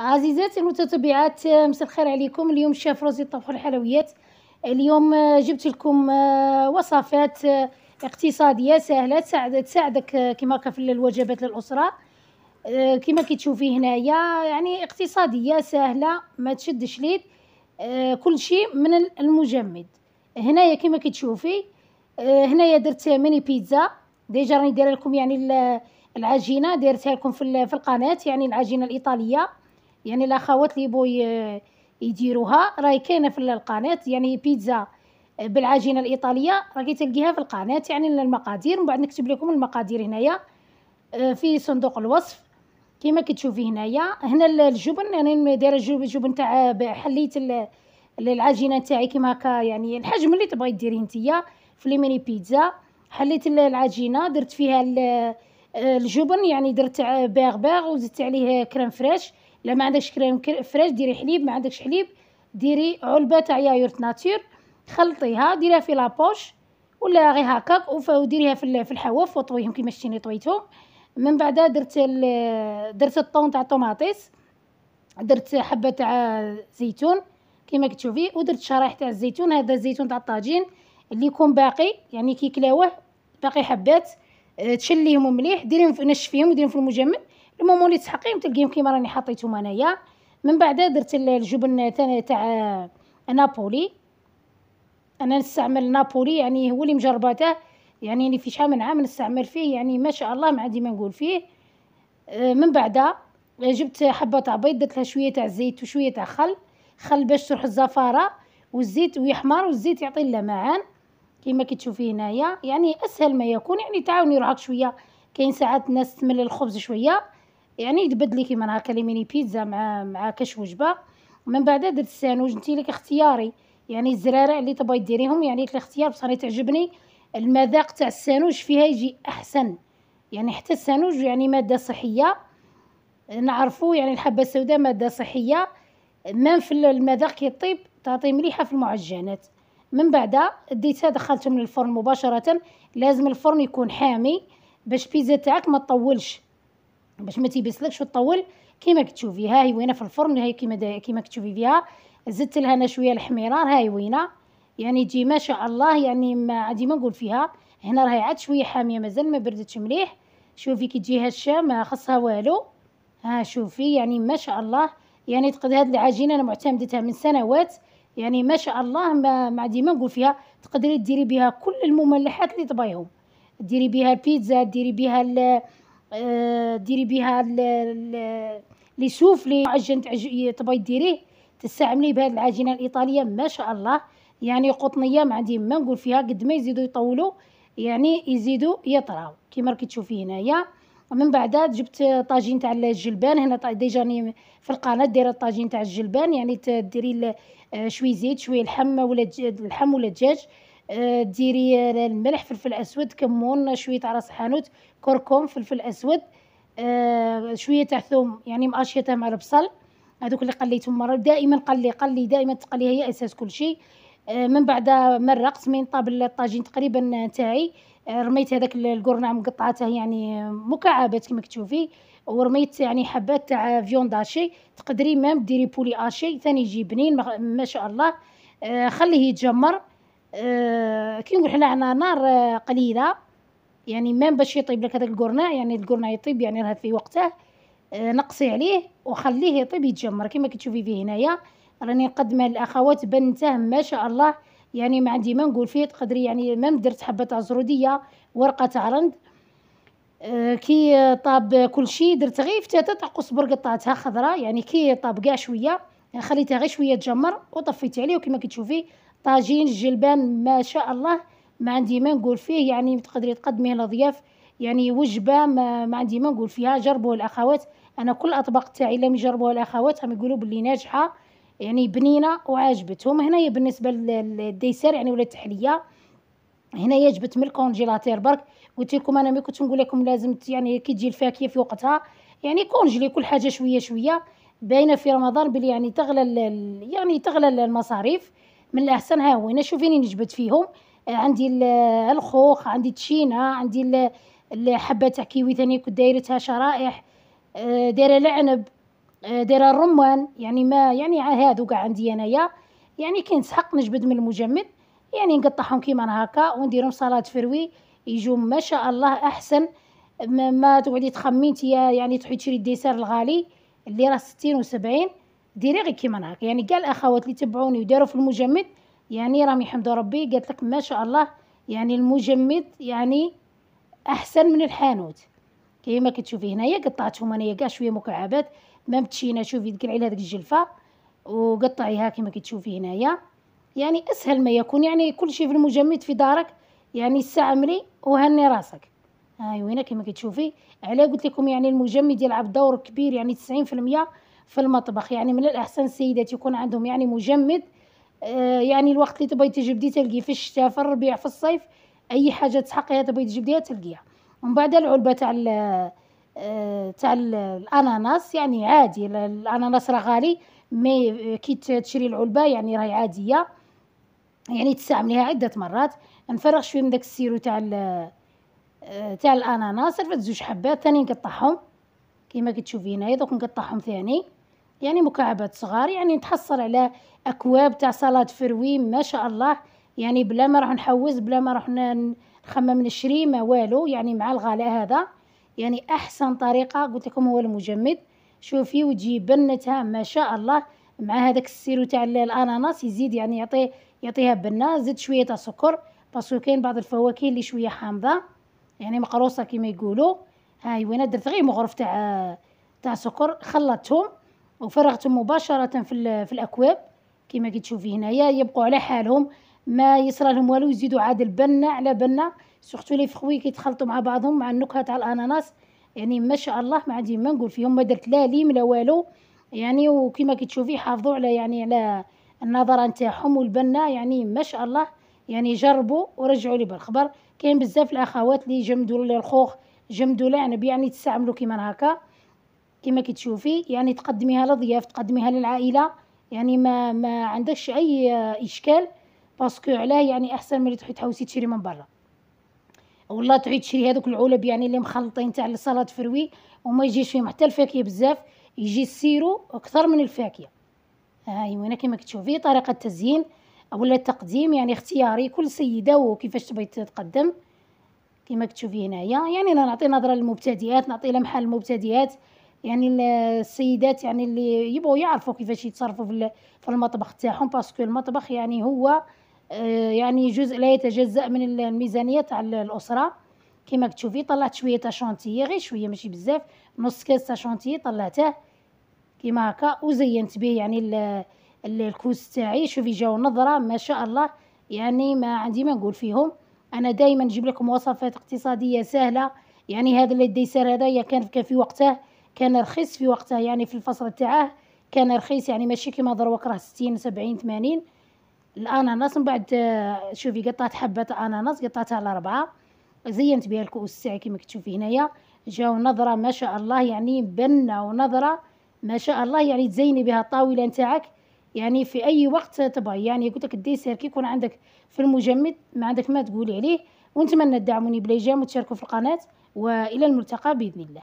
عزيزاتي المتتبعات آه، مساء الخير عليكم اليوم شاف روزي طبخ الحلويات اليوم آه، جبت لكم آه، وصفات اقتصاديه سهله تساعد تساعدك كما في الوجبات للاسره كما كتشوفي هنايا يعني اقتصاديه سهله ما تشدش ليد كل شيء من المجمد هنايا كما كتشوفي هنايا درت ميني بيتزا ديجا راني دايره لكم يعني العجينه دايرتها لكم في القناه يعني العجينه الايطاليه يعني الاخوات اللي يبغوا يديروها راهي كاينه في القناه يعني بيتزا بالعجينه الايطاليه راكي تلقيها في القناه يعني المقادير من بعد نكتب لكم المقادير هنايا آه، في صندوق الوصف كما كتشوفي هنايا هنا الجبن يعني دايره الجبن تاع حليت العجينه تاعي كما هكا يعني الحجم اللي تبغي ديريه نتيا في لي ميني بيتزا حليت العجينه درت فيها آه، الجبن يعني درت بيغ بيغ وزدت عليه كريم فريش لا ما عندكش كريم فريش ديري حليب ما عندكش حليب ديري علبه تاع ياغورت ناتور خلطيها ديريها في لابوش ولا غير هكاك وديريها في في الحواف وطويهم كيما شتيني طويتهم من بعد درت درت الطون تاع الطوماطيس درت حبه تاع زيتون كيما كتشوفي ودرت شرايح تاع الزيتون هذا الزيتون تاع الطاجين اللي يكون باقي يعني كي كلاوه باقي حبات آه، تشليهم مليح ديريهم نشفيهم وديريهم في المجمد المهم وليت تحقي تلقيهم كيما راني حطيتهم انايا من بعد درت الجبن ثاني تاع آه، نابولي انا نستعمل نابولي يعني هو اللي مجرباته يعني اللي في شحال من عام نستعمل فيه يعني ما شاء الله ما عندي ما نقول فيه آه، من بعد آه، جبت حبه تاع بيض درت لها شويه تاع زيت وشويه تاع خل خل باش تروح الزفاره والزيت ويحمر والزيت يعطي اللمعان كيما كي تشوفي هنايا يعني اسهل ما يكون يعني تعاوني روحك شويه كاين ساعات الناس تمل الخبز شويه يعني تبدلي لي كيما هكا لي ميني بيتزا مع مع كاش وجبه ومن بعد درت السانوج انت لك اختياري يعني الزرارع اللي تبغي ديريهم يعني لك الاختيار بصح تعجبني المذاق تاع السانوج فيها يجي احسن يعني حتى السانوج يعني ماده صحيه نعرفو يعني الحبه السوداء ماده صحيه من في المذاق كيطيب تعطي مليحه في المعجنات من بعد ديتها دخلتهم للفرن مباشره لازم الفرن يكون حامي باش بيتزا تاعك ما تطولش باش ما تيبسلكش وتطول كيما كتشوفي ها هي وينه في الفرن ها هي كيما كيما كتشوفي فيها زدت لها انا شويه الحميرار هي وينه يعني تجي ما شاء الله يعني ما ما نقول فيها هنا راهي عاد شويه حاميه مازال ما بردتش مليح شوفي كي تجي هشه ما خصها والو ها شوفي يعني ما شاء الله يعني تقد هاد العجينه انا معتمدتها من سنوات يعني ما شاء الله ما, ما نقول فيها تقدري ديري بها كل المملحات اللي طبايهم ديري بها البيتزا ديري بها آه، ديري بها لي سوفلي عجنت تبغي ديريه تستعملي بهذه العجينه الايطاليه ما شاء الله يعني قطنيه ما عندي ما نقول فيها قد ما يزيدوا يطولوا يعني يزيدوا يطراو كيما راكي تشوفي هنايا من بعد جبت طاجين تاع الجلبان هنا ديجا في القناه دايره الطاجين تاع الجلبان يعني تديري آه، شويه زيت شويه لحم ولا الحم ولا دجاج آه، ديري آه، الملح فلفل اسود كمون شويه تاع راس حانوت كركم فلفل اسود آه، شويه تاع ثوم يعني مقاشيته مع البصل هذوك اللي قليتهم مره دائما قلي قلي دائما تقلي هي اساس كل شيء من بعد مرقت من طاب الطاجين تقريبا تاعي رميت هذاك القرنع مقطعته يعني مكعبات كما تشوفي ورميت يعني حبات تاع فيون داشي تقدري ميم ديري بولي اشي ثاني يجي بنين ما شاء الله خليه يتجمر آه، كي نقول حنا عنا نار آه، قليله يعني ميم باش يطيب لك هذاك الكورنا يعني الكورنا يطيب يعني راه في وقته آه، نقصي عليه وخليه يطيب يتجمر كما كتشوفي فيه هنايا راني نقدمه للاخوات بنته ما شاء الله يعني ما عندي ما نقول فيه تقدري يعني ما درت حبه تاع زروديه ورقه تاع رند أه كي طاب كل شيء درت غير فتاته تاع قصبر قطعتها خضراء يعني كي طاب كاع شويه خليتها غير شويه تجمر وطفيت عليه وكما كتشوفي طاجين الجلبان ما شاء الله ما عندي ما نقول فيه يعني تقدري تقدميه لضياف يعني وجبه ما, ما عندي ما نقول فيها جربوه الاخوات انا كل الاطباق تاعي لم يجربوها الاخوات هم يقولوا باللي ناجحه يعني بنينه وعجبتهم هنايا بالنسبه للديسير يعني ولا التحليه هنايا جبت من الكونجيلاتير برك قلت لكم انا ملي كنت نقول لكم لازم يعني كي تجي الفاكهه في وقتها يعني كونجلي كل حاجه شويه شويه باينه في رمضان بلي يعني تغلى يعني تغلى المصاريف من الاحسن ها هو انا شوفيني نجبد فيهم آه، عندي آه، الخوخ عندي التشينه عندي الحبه تاع كيوي ثاني كنت دايرتها شرائح آه، دايره العنب دايره الرمان يعني ما يعني هادو كاع عندي انايا يعني كي نسحق نجبد من المجمد يعني نقطعهم كيما هكا ونديرهم صلاه فروي يجوا ما شاء الله احسن ما, ما تقعدي تخمينتي يعني تروحي تشري الديسير الغالي اللي راه ستين وسبعين ديري غير كيما نعرف يعني كاع الاخوات اللي تبعوني وداروا في المجمد يعني راهم يحمدوا ربي قالت لك ما شاء الله يعني المجمد يعني احسن من الحانوت كيما كتشوفي هنايا قطعتهم انايا كاع شويه مكعبات ما متشينا شوفي ديك العيله هذيك الجلفه وقطعيها كيما كتشوفي هنايا يعني اسهل ما يكون يعني كل شيء في المجمد في دارك يعني استعملي وهني راسك هاي آه وينه كتشوفي على قلت لكم يعني المجمد يلعب دور كبير يعني 90% في المطبخ يعني من الأحسن السيدات يكون عندهم يعني مجمد آه، يعني الوقت اللي تبغي تجبدي تلقيه في الشتاء في الربيع في الصيف أي حاجة تسحقيها تبغي تجبديها تلقيها ومن بعد العلبة تاع آه، تاع الاناناس يعني عادي الاناناس راه غالي مي كي تشري العلبه يعني راهي عاديه يعني تستعمليها عده مرات نفرغ شويه من داك السيرو تاع آه، تاع الاناناس رفد زوج حبات ثاني نقطعهم كيما كتشوفي هنايا دوك نقطعهم ثاني يعني مكعبات صغار يعني نتحصل على اكواب تاع صلاه فروي ما شاء الله يعني بلا ما راح نحوز بلا ما راح نخمم نشري ما والو يعني مع الغلاء هذا يعني احسن طريقه قلت لكم هو المجمد شوفي وتجي بنتها ما شاء الله مع هذاك السيرو تاع الاناناس يزيد يعني يعطيه يعطيها بنه زد شويه تاع سكر باسكو كاين بعض الفواكه اللي شويه حامضه يعني مقروصه كما يقولوا هاي وانا درت غير مغرف تاع تاع سكر خلطتهم وفرغتهم مباشره في, في الاكواب كما كتشوفي هنايا يبقوا على حالهم ما يصرى لهم والو يزيدوا عاد البنه على بنه سورتو لي فخوي كيتخلطوا مع بعضهم مع النكهه تاع الاناناس يعني ما شاء الله ما عندي ما نقول فيهم ما درت لا ليم لا والو يعني وكما كتشوفي حافظوا على يعني على النظره نتاعهم والبنه يعني ما شاء الله يعني جربوا ورجعوا لي بالخبر كاين بزاف الاخوات لي جمدوا الخوخ جمدوا له يعني يعني تستعملوا كيما هكا كما كتشوفي يعني تقدميها لضياف تقدميها للعائله يعني ما ما عندكش اي اشكال باسكو علاه يعني احسن ملي تروحي تحوسي تشري من برا والله تعي تشري هذوك العلب يعني اللي مخلطين تاع السلطه فروي وما يجيش فيهم حتى الفاكهه بزاف يجي السيرو اكثر من الفاكهه هاي هنا كما كتشوفي طريقه التزيين اولا التقديم يعني اختياري كل سيده وكيفاش تبغي تقدم كما كتشوفي هنايا يعني انا نعطي نظره للمبتدئات نعطي لمحه للمبتدئات يعني السيدات يعني اللي يبغوا يعرفوا كيفاش يتصرفوا في المطبخ تاعهم باسكو المطبخ يعني هو آه، يعني جزء لا يتجزا من الميزانيه تاع الاسره كما تشوفي طلعت شويه تاع شونتيي غير شويه ماشي بزاف نص كاس تاع شونتيي طلعته كيما هكا وزينت به يعني الكوس تاعي شوفي جاوا نظره ما شاء الله يعني ما عندي ما نقول فيهم انا دائما نجيب لكم وصفات اقتصاديه سهله يعني هذا اللي ديسير هذا كان في وقته كان رخيص في وقته يعني في الفصل تاعه كان رخيص يعني ماشي كيما دروك راه ستين سبعين ثمانين الاناناس من بعد آه، شوفي قطعت حبه اناناس قطعتها على ربعه زينت بها الكؤوس تاعي كيما كتشوفي هنايا جاو نظره ما شاء الله يعني بنه ونظره ما شاء الله يعني تزيني بها الطاوله نتاعك يعني في اي وقت تبغي يعني قلت لك الديسير كي يكون عندك في المجمد ما عندك ما تقولي عليه ونتمنى تدعموني بلايجام وتشاركوا في القناه والى الملتقى باذن الله